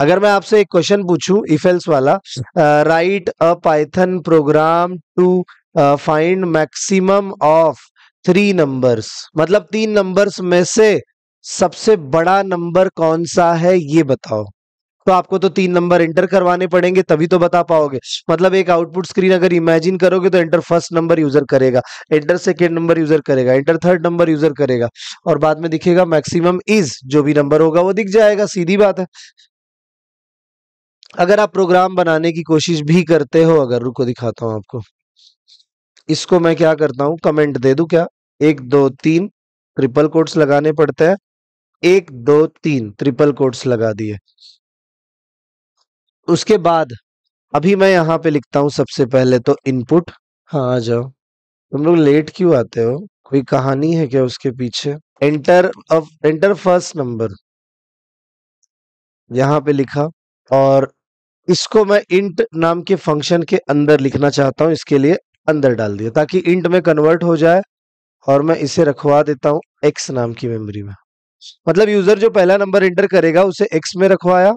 अगर मैं आपसे एक क्वेश्चन पूछूं इफेल्स वाला write a Python program to find maximum of three numbers मतलब तीन नंबर्स में से सबसे बड़ा नंबर कौन सा है ये बताओ तो आपको तो तीन नंबर एंटर करवाने पड़ेंगे तभी तो बता पाओगे मतलब एक आउटपुट स्क्रीन अगर इमेजिन करोगे तो एंटर फर्स्ट नंबर यूजर करेगा एंटर सेकेंड नंबर यूजर करेगा एंटर थर्ड नंबर यूजर करेगा और बाद में दिखेगा मैक्सिमम इज जो भी नंबर होगा वो दिख जाएगा सीधी बात है अगर आप प्रोग्राम बनाने की कोशिश भी करते हो अगर रुको दिखाता हूं आपको इसको मैं क्या करता हूं कमेंट दे दू क्या एक दो तीन ट्रिपल कोट्स लगाने पड़ते हैं एक दो तीन ट्रिपल कोट्स लगा दिए उसके बाद अभी मैं यहां पे लिखता हूं सबसे पहले तो इनपुट हाँ आ जाओ तुम लोग लेट क्यों आते हो कोई कहानी है क्या उसके पीछे एंटर अब एंटर फर्स्ट नंबर यहाँ पे लिखा और इसको मैं इंट नाम के फंक्शन के अंदर लिखना चाहता हूं इसके लिए अंदर डाल दिया ताकि इंट में कन्वर्ट हो जाए और मैं इसे रखवा देता हूं एक्स नाम की मेमोरी में मतलब यूजर जो पहला नंबर इंटर करेगा उसे एक्स में रखवाया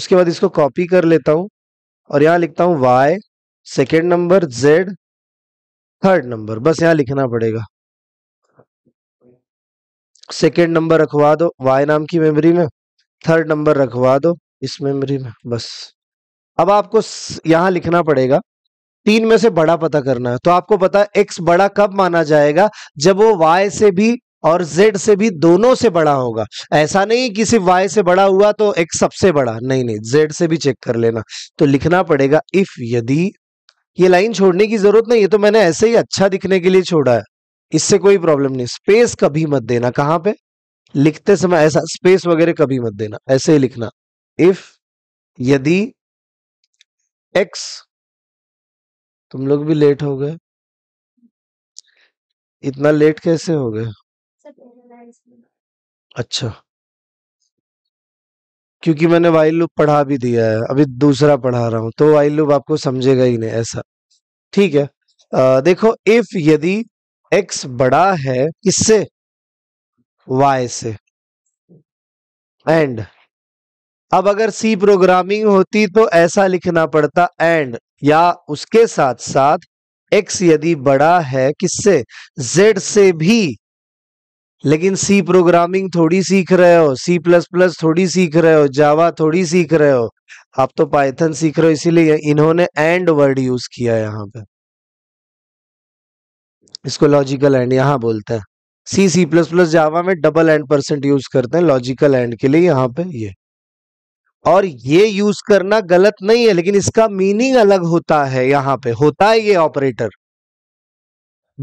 उसके बाद इसको कॉपी कर लेता हूं और यहां लिखता हूं Y second number Z third number बस यहाँ लिखना पड़ेगा सेकेंड नंबर रखवा दो वाई नाम की मेमोरी में थर्ड नंबर रखवा दो इस मेमोरी में बस अब आपको यहां लिखना पड़ेगा तीन में से बड़ा पता करना है तो आपको पता एक्स बड़ा कब माना जाएगा जब वो वाई से भी और z से भी दोनों से बड़ा होगा ऐसा नहीं कि सिर्फ y से बड़ा हुआ तो x सबसे बड़ा नहीं नहीं z से भी चेक कर लेना तो लिखना पड़ेगा इफ यदि ये लाइन छोड़ने की जरूरत नहीं है तो मैंने ऐसे ही अच्छा दिखने के लिए छोड़ा है इससे कोई प्रॉब्लम नहीं स्पेस कभी मत देना कहां पे लिखते समय ऐसा स्पेस वगैरह कभी मत देना ऐसे ही लिखना इफ यदि एक्स तुम लोग भी लेट हो गए इतना लेट कैसे हो गए अच्छा क्योंकि मैंने वाइल लूप पढ़ा भी दिया है अभी दूसरा पढ़ा रहा हूं तो वाइल लूप आपको समझेगा ही नहीं ऐसा ठीक है आ, देखो इफ यदि एक्स बड़ा है किससे y से एंड अब अगर सी प्रोग्रामिंग होती तो ऐसा लिखना पड़ता एंड या उसके साथ साथ एक्स यदि बड़ा है किससे जेड से भी लेकिन सी प्रोग्रामिंग थोड़ी सीख रहे हो सी प्लस प्लस थोड़ी सीख रहे हो जावा थोड़ी सीख रहे हो आप तो पाइथन सीख रहे हो इसीलिए इन्होंने एंड वर्ड यूज किया यहाँ पे इसको लॉजिकल एंड यहां बोलते हैं सी सी प्लस प्लस जावा में डबल एंड परसेंट यूज करते हैं लॉजिकल एंड के लिए यहाँ पे ये और ये यूज करना गलत नहीं है लेकिन इसका मीनिंग अलग होता है यहां पे होता है ये ऑपरेटर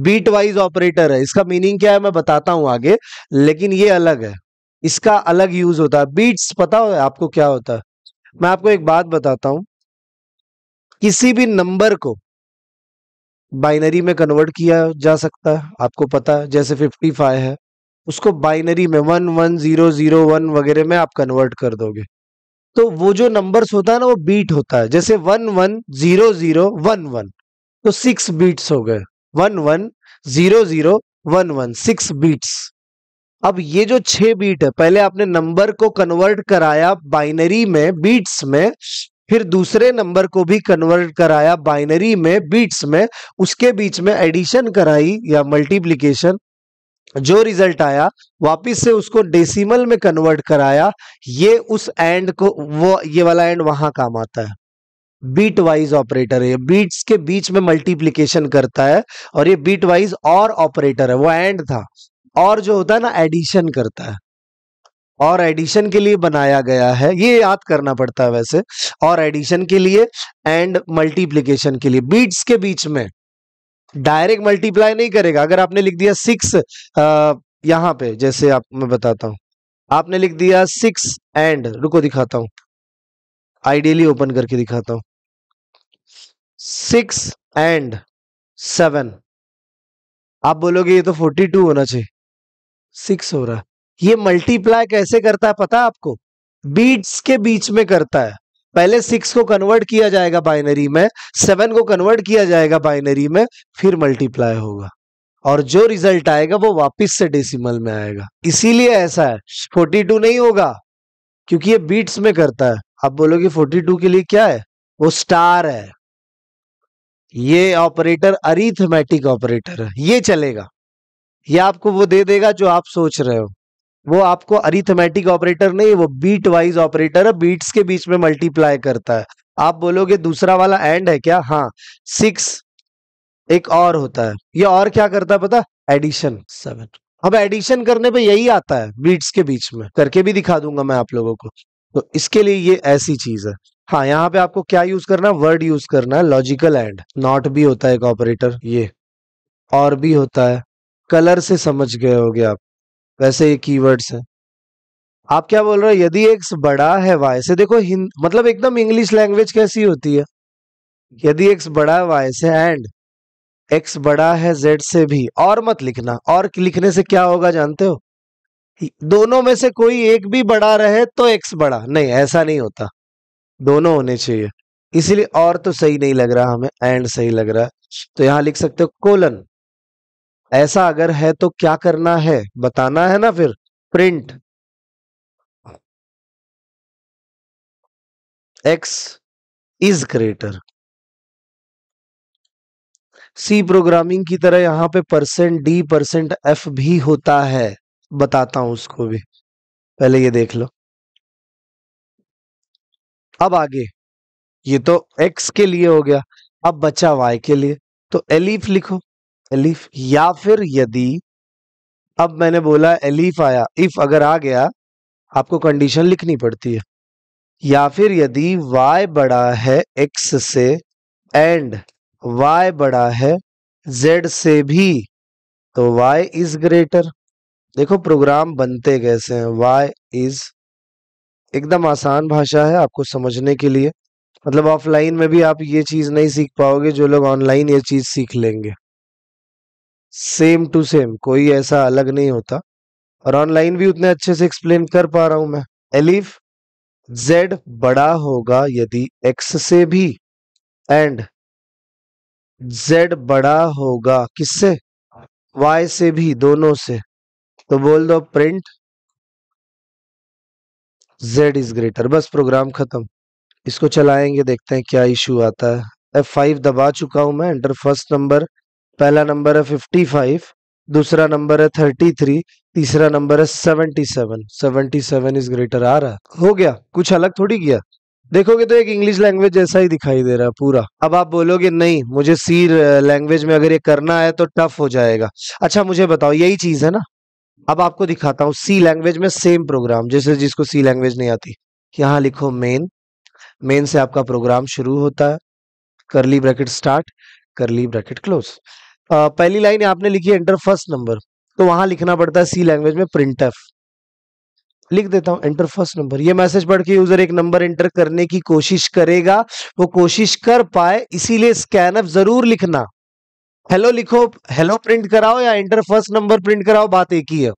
बीट वाइज ऑपरेटर है इसका मीनिंग क्या है मैं बताता हूं आगे लेकिन ये अलग है इसका अलग यूज होता है बीट्स पता हो आपको क्या होता है मैं आपको एक बात बताता हूं किसी भी नंबर को बाइनरी में कन्वर्ट किया जा सकता है आपको पता है जैसे 55 है उसको बाइनरी में one one zero zero one वगैरह में आप कन्वर्ट कर दोगे तो वो जो नंबर्स होता है ना वो बीट होता है जैसे one one zero zero one one तो सिक्स बीट्स हो गए one one zero zero one one six bits अब ये जो छह बीट है पहले आपने नंबर को कन्वर्ट कराया बाइनरी में बीट्स में फिर दूसरे नंबर को भी कन्वर्ट कराया बाइनरी में बीट्स में उसके बीच में एडिशन कराई या मल्टीप्लीकेशन जो रिजल्ट आया वापिस से उसको डेसिमल में कन्वर्ट कराया ये उस एंड को वो ये वाला एंड वहां काम आता है बीट वाइज ऑपरेटर है बीट्स के बीच में मल्टीप्लीकेशन करता है और ये बीट वाइज और ऑपरेटर है वो एंड था और जो होता है ना एडिशन करता है और एडिशन के लिए बनाया गया है ये याद करना पड़ता है वैसे और एडिशन के लिए एंड मल्टीप्लीकेशन के लिए बीट्स के बीच में डायरेक्ट मल्टीप्लाई नहीं करेगा अगर आपने लिख दिया सिक्स यहाँ पे जैसे आप मैं बताता हूं आपने लिख दिया सिक्स एंड रुको दिखाता हूं आइडियली ओपन करके दिखाता हूं सिक्स एंड सेवन आप बोलोगे ये तो फोर्टी टू होना चाहिए सिक्स हो रहा है ये मल्टीप्लाई कैसे करता है पता है आपको बीट्स के बीच में करता है पहले सिक्स को कन्वर्ट किया जाएगा बाइनरी में सेवन को कन्वर्ट किया जाएगा बाइनरी में फिर मल्टीप्लाई होगा और जो रिजल्ट आएगा वो वापस से डेसिमल में आएगा इसीलिए ऐसा है 42 नहीं होगा क्योंकि ये बीट्स में करता है आप बोलोगे 42 के लिए क्या है वो स्टार है ये ऑपरेटर अरिथमेटिक ऑपरेटर है ये चलेगा ये आपको वो दे देगा जो आप सोच रहे हो वो आपको अरिथमेटिक ऑपरेटर नहीं वो बीट वाइज ऑपरेटर है बीट्स के बीच में मल्टीप्लाई करता है आप बोलोगे दूसरा वाला एंड है क्या हाँ सिक्स एक और होता है ये और क्या करता है पता एडिशन सेवन अब एडिशन करने पे यही आता है बीट्स के बीच में करके भी दिखा दूंगा मैं आप लोगों को तो इसके लिए ये ऐसी चीज है हाँ यहाँ पे आपको क्या यूज करना है वर्ड यूज करना है लॉजिकल एंड नॉट भी होता है एक ऑपरेटर ये और भी होता है कलर से समझ गए होगे आप वैसे ये कीवर्ड्स है आप क्या बोल रहे हो यदि एक्स बड़ा है वाई से देखो मतलब एकदम इंग्लिश लैंग्वेज कैसी होती है यदि एक्स बड़ा है वाई से एंड एक्स बड़ा है जेड से भी और मत लिखना और लिखने से क्या होगा जानते हो दोनों में से कोई एक भी बड़ा रहे तो एक्स बड़ा नहीं ऐसा नहीं होता दोनों होने चाहिए इसीलिए और तो सही नहीं लग रहा हमें एंड सही लग रहा है तो यहाँ लिख सकते हो कोलन ऐसा अगर है तो क्या करना है बताना है ना फिर print X is greater C programming की तरह यहां पे परसेंट डी परसेंट एफ भी होता है बताता हूं उसको भी पहले ये देख लो अब आगे ये तो एक्स के लिए हो गया अब बचा वाई के लिए तो एलिफ लिखो एलिफ या फिर यदि अब मैंने बोला एलिफ आया इफ अगर आ गया आपको कंडीशन लिखनी पड़ती है या फिर यदि y बड़ा है x से एंड y बड़ा है z से भी तो y इज ग्रेटर देखो प्रोग्राम बनते कैसे हैं y इज एकदम आसान भाषा है आपको समझने के लिए मतलब ऑफलाइन में भी आप ये चीज़ नहीं सीख पाओगे जो लोग ऑनलाइन ये चीज़ सीख लेंगे सेम टू सेम कोई ऐसा अलग नहीं होता और ऑनलाइन भी उतने अच्छे से एक्सप्लेन कर पा रहा हूं मैं एलिफ जेड बड़ा होगा यदि एक्स से भी एंड जेड बड़ा होगा किससे वाई से भी दोनों से तो बोल दो प्रिंट जेड इज ग्रेटर बस प्रोग्राम खत्म इसको चलाएंगे देखते हैं क्या इश्यू आता है F5 दबा चुका हूं मैं एंटर फर्स्ट नंबर पहला नंबर है फिफ्टी फाइव दूसरा नंबर है थर्टी थ्री तीसरा नंबर है seventy seven seventy seven is greater आ रहा है हो गया कुछ अलग थोड़ी किया देखोगे तो एक इंग्लिश लैंग्वेज जैसा ही दिखाई दे रहा है पूरा अब आप बोलोगे नहीं मुझे सी लैंग्वेज uh, में अगर ये करना है तो टफ हो जाएगा अच्छा मुझे बताओ यही चीज है ना अब आपको दिखाता हूँ सी लैंग्वेज में सेम प्रोग्राम जैसे जिसको सी लैंग्वेज नहीं आती यहाँ लिखो मेन मेन से आपका प्रोग्राम शुरू होता है curly bracket start curly bracket close पहली लाइन आपने लिखी एंटर फर्स्ट नंबर तो वहां लिखना पड़ता है सी लैंग्वेज में प्रिंट एफ लिख देता हूं एंटर फर्स्ट नंबर ये मैसेज पढ़ के यूजर एक नंबर एंटर करने की कोशिश करेगा वो कोशिश कर पाए इसीलिए स्कैन एफ जरूर लिखना हेलो लिखो हेलो प्रिंट कराओ या एंटर फर्स्ट नंबर प्रिंट कराओ बात एक ही है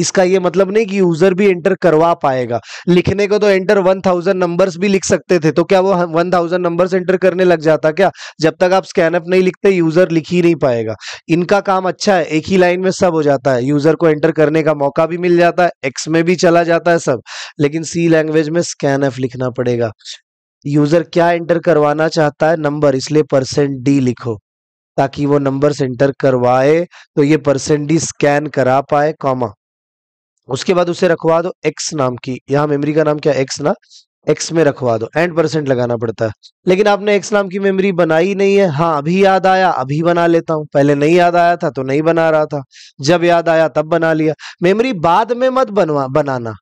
इसका ये मतलब नहीं कि यूजर भी एंटर करवा पाएगा लिखने को तो एंटर 1000 नंबर्स भी लिख सकते थे तो क्या वो 1000 नंबर्स एंटर करने लग जाता क्या जब तक आप स्कैनअप नहीं लिखते यूजर लिख ही नहीं पाएगा इनका काम अच्छा है एक ही लाइन में सब हो जाता है यूजर को एंटर करने का मौका भी मिल जाता है एक्स में भी चला जाता है सब लेकिन सी लैंग्वेज में स्कैनएफ लिखना पड़ेगा यूजर क्या एंटर करवाना चाहता है नंबर इसलिए परसेंट डी लिखो ताकि वो नंबर एंटर करवाए तो ये परसेंट डी स्कैन करा पाए कॉमा उसके बाद उसे रखवा दो एक्स नाम की यहाँ मेमोरी का नाम क्या एक्स ना एक्स में रखवा दो एंड परसेंट लगाना पड़ता है लेकिन आपने एक्स नाम की मेमोरी बनाई नहीं है हाँ अभी याद आया अभी बना लेता हूँ पहले नहीं याद आया था तो नहीं बना रहा था जब याद आया तब बना लिया मेमोरी बाद में मत बनवा बनाना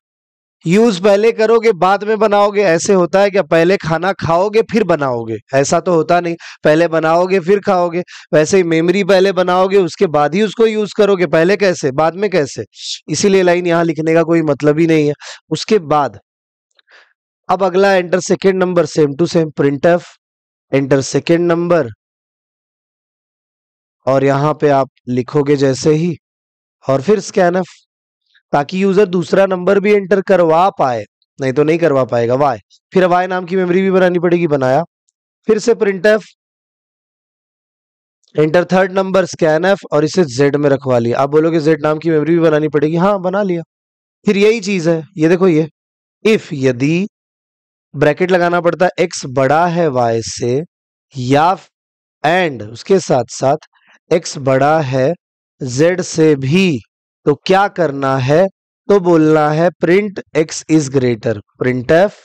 यूज पहले करोगे बाद में बनाओगे ऐसे होता है क्या पहले खाना खाओगे फिर बनाओगे ऐसा तो होता नहीं पहले बनाओगे फिर खाओगे वैसे ही मेमोरी पहले बनाओगे उसके बाद ही उसको यूज करोगे पहले कैसे बाद में कैसे इसीलिए लाइन यहाँ लिखने का कोई मतलब ही नहीं है उसके बाद अब अगला enter second number same to same print F enter second number और यहां पे आप लिखोगे जैसे ही और फिर स्कैन एफ ताकि यूजर दूसरा नंबर भी एंटर करवा पाए नहीं तो नहीं करवा पाएगा वाई फिर वाई नाम की मेमोरी भी बनानी पड़ेगी बनाया फिर से print F enter third number scan F और इसे जेड में रखवा लिया आप बोलोगे जेड नाम की मेमोरी भी बनानी पड़ेगी हाँ बना लिया फिर यही चीज है ये देखो ये इफ यदि ब्रैकेट लगाना पड़ता है एक्स बड़ा है वाई से या एंड उसके साथ साथ एक्स बड़ा है जेड से भी तो क्या करना है तो बोलना है print X is greater print F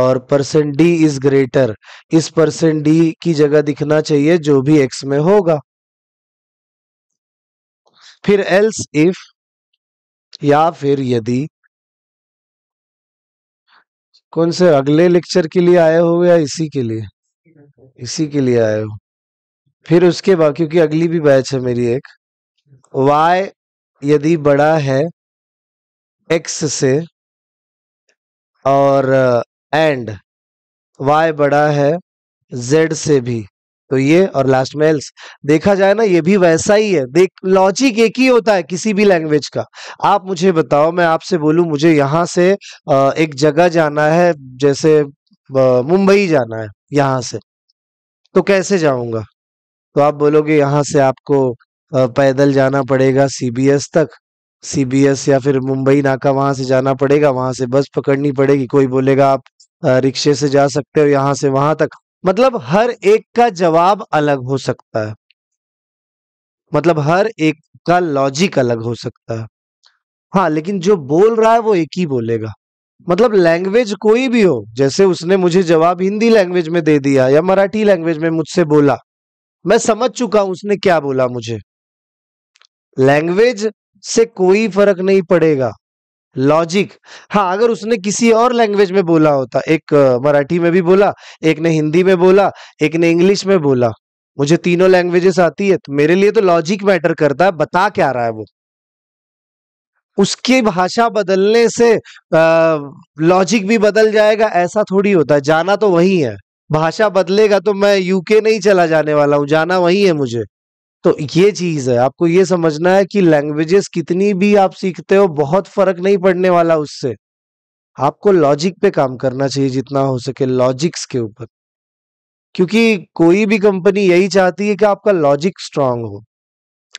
और परसेंट डी इज ग्रेटर इस परसेंट डी की जगह दिखना चाहिए जो भी एक्स में होगा फिर एल्स इफ या फिर यदि कौन से अगले लेक्चर के लिए आए हो या इसी के लिए इसी के लिए आए हो फिर उसके बाद क्योंकि अगली भी बैच है मेरी एक y यदि बड़ा है x से और एंड uh, y बड़ा है z से भी तो ये और लास्ट में एल्स देखा जाए ना ये भी वैसा ही है देख लॉजिक एक ही होता है किसी भी लैंग्वेज का आप मुझे बताओ मैं आपसे बोलूं मुझे यहां से uh, एक जगह जाना है जैसे uh, मुंबई जाना है यहां से तो कैसे जाऊंगा तो आप बोलोगे यहां से आपको पैदल जाना पड़ेगा सीबीएस तक सीबीएस या फिर मुंबई नाका वहां से जाना पड़ेगा वहां से बस पकड़नी पड़ेगी कोई बोलेगा आप रिक्शे से जा सकते हो यहां से वहां तक मतलब हर एक का जवाब अलग हो सकता है मतलब हर एक का लॉजिक अलग हो सकता है हाँ लेकिन जो बोल रहा है वो एक ही बोलेगा मतलब लैंग्वेज कोई भी हो जैसे उसने मुझे जवाब हिंदी लैंग्वेज में दे दिया या मराठी लैंग्वेज में मुझसे बोला मैं समझ चुका हूं उसने क्या बोला मुझे लैंग्वेज से कोई फर्क नहीं पड़ेगा लॉजिक हाँ अगर उसने किसी और लैंग्वेज में बोला होता एक मराठी में भी बोला एक ने हिंदी में बोला एक ने इंग्लिश में बोला मुझे तीनों लैंग्वेजेस आती है तो मेरे लिए तो लॉजिक मैटर करता है बता क्या रहा है वो उसकी भाषा बदलने से लॉजिक भी बदल जाएगा ऐसा थोड़ी होता है जाना तो वही है भाषा बदलेगा तो मैं यूके नहीं चला जाने वाला हूँ जाना वही है मुझे तो ये चीज है आपको ये समझना है कि लैंग्वेजेस कितनी भी आप सीखते हो बहुत फर्क नहीं पड़ने वाला उससे आपको लॉजिक पे काम करना चाहिए जितना हो सके लॉजिक्स के ऊपर क्योंकि कोई भी कंपनी यही चाहती है कि आपका लॉजिक स्ट्रांग हो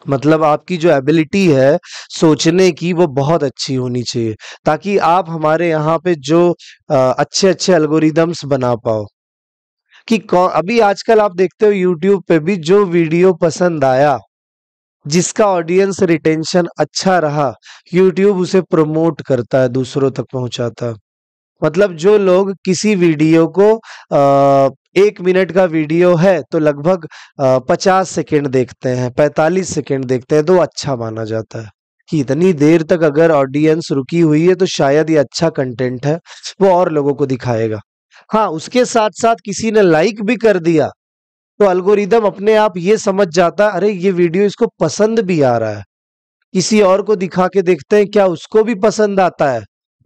मतलब आपकी जो एबिलिटी है सोचने की वो बहुत अच्छी होनी चाहिए ताकि आप हमारे यहाँ पे जो अच्छे अच्छे एल्गोरिदम्स बना पाओ कि अभी आजकल आप देखते हो YouTube पे भी जो वीडियो पसंद आया जिसका ऑडियंस रिटेंशन अच्छा रहा यूट्यूब उसे प्रमोट करता है दूसरों तक पहुंचाता है मतलब जो लोग किसी वीडियो को अः एक मिनट का वीडियो है तो लगभग पचास सेकेंड देखते हैं पैंतालीस सेकेंड देखते हैं तो अच्छा माना जाता है कि इतनी देर तक अगर ऑडियंस रुकी हुई है तो शायद ये अच्छा कंटेंट है वो और लोगों को दिखाएगा हाँ उसके साथ साथ किसी ने लाइक भी कर दिया तो अल्गोरिदम अपने आप ये समझ जाता अरे ये वीडियो इसको पसंद भी आ रहा है किसी और को दिखा के देखते हैं क्या उसको भी पसंद आता है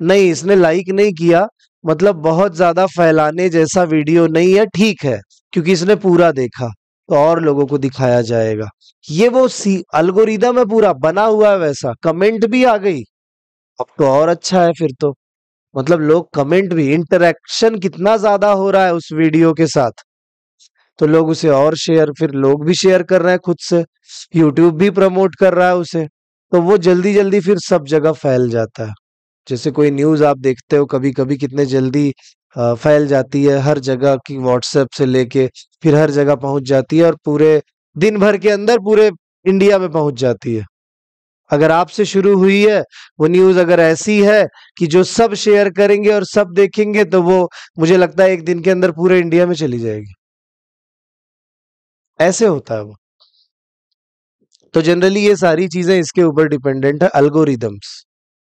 नहीं इसने लाइक नहीं किया मतलब बहुत ज्यादा फैलाने जैसा वीडियो नहीं है ठीक है क्योंकि इसने पूरा देखा तो और लोगों को दिखाया जाएगा ये वो सी अल्गोरिदम है पूरा बना हुआ है वैसा कमेंट भी आ गई अब तो और अच्छा है फिर तो मतलब लोग कमेंट भी इंटरेक्शन कितना ज्यादा हो रहा है उस वीडियो के साथ तो लोग उसे और शेयर फिर लोग भी शेयर कर रहे हैं खुद से यूट्यूब भी प्रमोट कर रहा है उसे तो वो जल्दी जल्दी फिर सब जगह फैल जाता है जैसे कोई न्यूज आप देखते हो कभी कभी कितने जल्दी फैल जाती है हर जगह की व्हाट्सएप से लेके फिर हर जगह पहुंच जाती है और पूरे दिन भर के अंदर पूरे इंडिया में पहुंच जाती है अगर आपसे शुरू हुई है वो न्यूज अगर ऐसी है कि जो सब शेयर करेंगे और सब देखेंगे तो वो मुझे लगता है एक दिन के अंदर पूरे इंडिया में चली जाएगी ऐसे होता है वो तो जनरली ये सारी चीजें इसके ऊपर डिपेंडेंट है अल्गोरिदम्स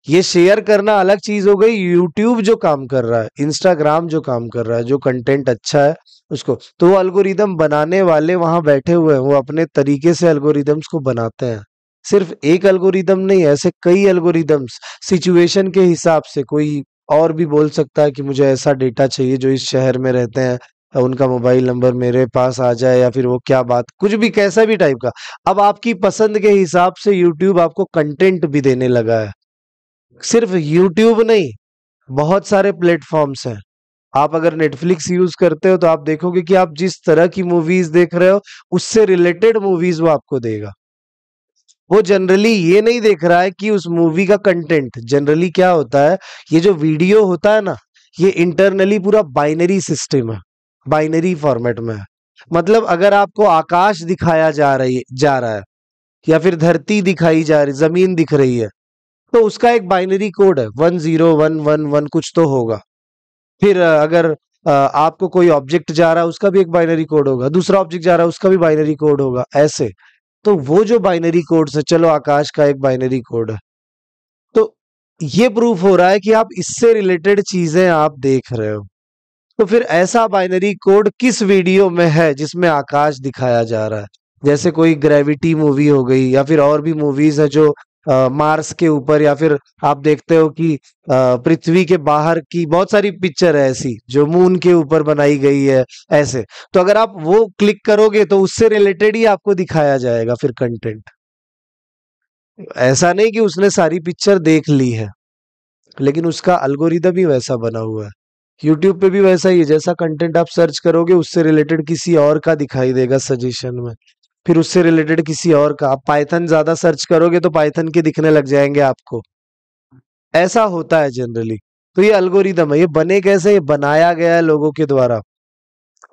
ये शेयर करना अलग चीज हो गई यूट्यूब जो काम कर रहा है इंस्टाग्राम जो काम कर रहा है जो कंटेंट अच्छा है उसको तो वो अल्गोरिदम बनाने वाले वहां बैठे हुए हैं वो अपने तरीके से अल्गोरिदम्स को बनाते हैं सिर्फ एक एल्गोरिदम नहीं ऐसे कई एल्गोरिदम्स सिचुएशन के हिसाब से कोई और भी बोल सकता है कि मुझे ऐसा डेटा चाहिए जो इस शहर में रहते हैं उनका मोबाइल नंबर मेरे पास आ जाए या फिर वो क्या बात कुछ भी कैसा भी टाइप का अब आपकी पसंद के हिसाब से यूट्यूब आपको कंटेंट भी देने लगा है सिर्फ यूट्यूब नहीं बहुत सारे प्लेटफॉर्म्स हैं आप अगर नेटफ्लिक्स यूज करते हो तो आप देखोगे कि आप जिस तरह की मूवीज देख रहे हो उससे रिलेटेड मूवीज वो आपको देगा वो जनरली ये नहीं देख रहा है कि उस मूवी का कंटेंट जनरली क्या होता है ये जो वीडियो होता है ना ये इंटरनली पूरा बाइनरी सिस्टम है बाइनरी फॉर्मेट में है मतलब अगर आपको आकाश दिखाया जा रही जा रहा है या फिर धरती दिखाई जा रही जमीन दिख रही है तो उसका एक बाइनरी कोड है one zero one one one कुछ तो होगा फिर अगर आपको कोई ऑब्जेक्ट जा रहा है उसका भी एक बाइनरी कोड होगा दूसरा ऑब्जेक्ट जा रहा है उसका भी बाइनरी कोड होगा ऐसे तो वो जो बाइनरी कोड से चलो आकाश का एक बाइनरी कोड है तो ये प्रूफ हो रहा है कि आप इससे रिलेटेड चीजें आप देख रहे हो तो फिर ऐसा बाइनरी कोड किस वीडियो में है जिसमें आकाश दिखाया जा रहा है जैसे कोई ग्रेविटी मूवी हो गई या फिर और भी मूवीज है जो मार्स के ऊपर या फिर आप देखते हो कि पृथ्वी के बाहर की बहुत सारी पिक्चर है ऐसी जो मून के ऊपर बनाई गई है ऐसे तो अगर आप वो क्लिक करोगे तो उससे रिलेटेड ही आपको दिखाया जाएगा फिर कंटेंट ऐसा नहीं कि उसने सारी पिक्चर देख ली है लेकिन उसका अल्गोरिदम भी वैसा बना हुआ है यूट्यूब पे भी वैसा ही है जैसा कंटेंट आप सर्च करोगे उससे रिलेटेड किसी और का दिखाई देगा सजेशन में फिर उससे रिलेटेड किसी और का आप पाइथन ज्यादा सर्च करोगे तो पाइथन के दिखने लग जाएंगे आपको ऐसा होता है जनरली तो ये अल्गोरिदम है ये बने कैसे ये बनाया गया है लोगों के द्वारा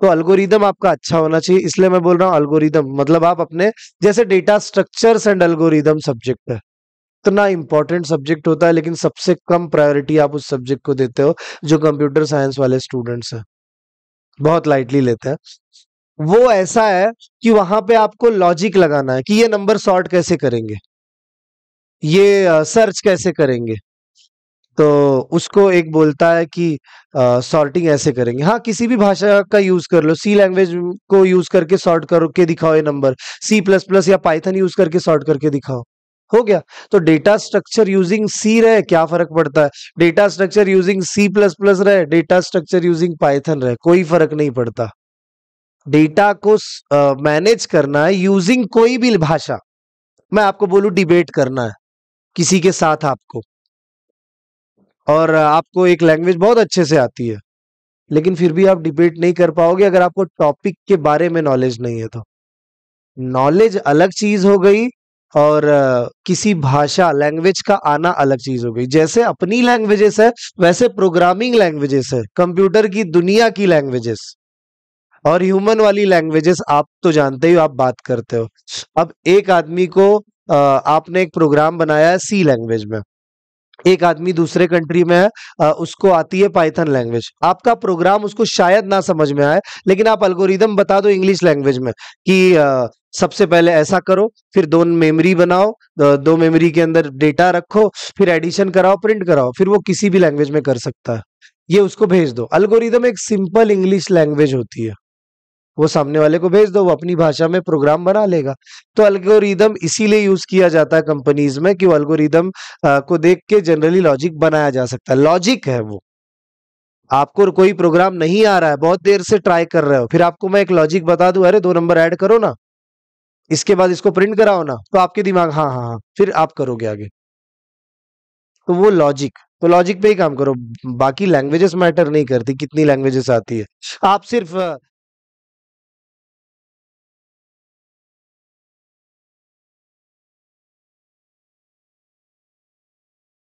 तो अल्गोरिदम आपका अच्छा होना चाहिए इसलिए मैं बोल रहा हूँ अल्गोरिदम मतलब आप अपने जैसे data structure and algorithm subject है इतना इंपॉर्टेंट सब्जेक्ट होता है लेकिन सबसे कम प्रायोरिटी आप उस सब्जेक्ट को देते हो जो कंप्यूटर साइंस वाले स्टूडेंट्स हैं बहुत लाइटली लेते हैं वो ऐसा है कि वहां पे आपको लॉजिक लगाना है कि ये नंबर सॉर्ट कैसे करेंगे ये सर्च कैसे करेंगे तो उसको एक बोलता है कि सॉर्टिंग ऐसे करेंगे हाँ किसी भी भाषा का यूज कर लो सी लैंग्वेज को यूज करके सॉर्ट करके दिखाओ ये नंबर सी प्लस प्लस या पाइथन यूज करके सॉर्ट करके दिखाओ हो गया तो डेटा स्ट्रक्चर यूजिंग सी रहे क्या फर्क पड़ता है data structure using C plus plus रहे डेटा स्ट्रक्चर यूजिंग पाइथन रहे कोई फर्क नहीं पड़ता डेटा को मैनेज करना है यूजिंग कोई भी भाषा मैं आपको बोलू डिबेट करना है किसी के साथ आपको और आपको एक लैंग्वेज बहुत अच्छे से आती है लेकिन फिर भी आप डिबेट नहीं कर पाओगे अगर आपको टॉपिक के बारे में नॉलेज नहीं है तो नॉलेज अलग चीज हो गई और किसी भाषा लैंग्वेज का आना अलग चीज हो गई जैसे अपनी लैंग्वेजेस है वैसे प्रोग्रामिंग लैंग्वेजेस है कंप्यूटर की दुनिया की लैंग्वेजेस और ह्यूमन वाली लैंग्वेजेस आप तो जानते ही आप बात करते हो अब एक आदमी को आपने एक प्रोग्राम बनाया है सी लैंग्वेज में एक आदमी दूसरे कंट्री में है उसको आती है पाइथन लैंग्वेज आपका प्रोग्राम उसको शायद ना समझ में आए लेकिन आप अल्गोरिदम बता दो इंग्लिश लैंग्वेज में कि सबसे पहले ऐसा करो फिर दो मेमोरी बनाओ दो मेमोरी के अंदर डेटा रखो फिर एडिशन कराओ प्रिंट कराओ फिर वो किसी भी लैंग्वेज में कर सकता है ये उसको भेज दो अल्गोरिदम एक सिंपल इंग्लिश लैंग्वेज होती है वो सामने वाले को भेज दो वो अपनी भाषा में प्रोग्राम बना लेगा तो अल्गोरिदम इसीलिए यूज किया जाता है कंपनीज में कि वो अल्गोरिदम को देख के जनरली लॉजिक बनाया जा सकता है लॉजिक है वो आपको कोई प्रोग्राम नहीं आ रहा है बहुत देर से ट्राई कर रहे हो फिर आपको मैं एक लॉजिक बता दू अरे दो नंबर ऐड करो ना इसके बाद इसको प्रिंट कराओ ना तो आपके दिमाग हाँ हाँ हाँ फिर आप करोगे आगे तो वो लॉजिक तो लॉजिक पे ही काम करो बाकी लैंग्वेजेस मैटर नहीं करती कितनी लैंग्वेजेस आती है आप सिर्फ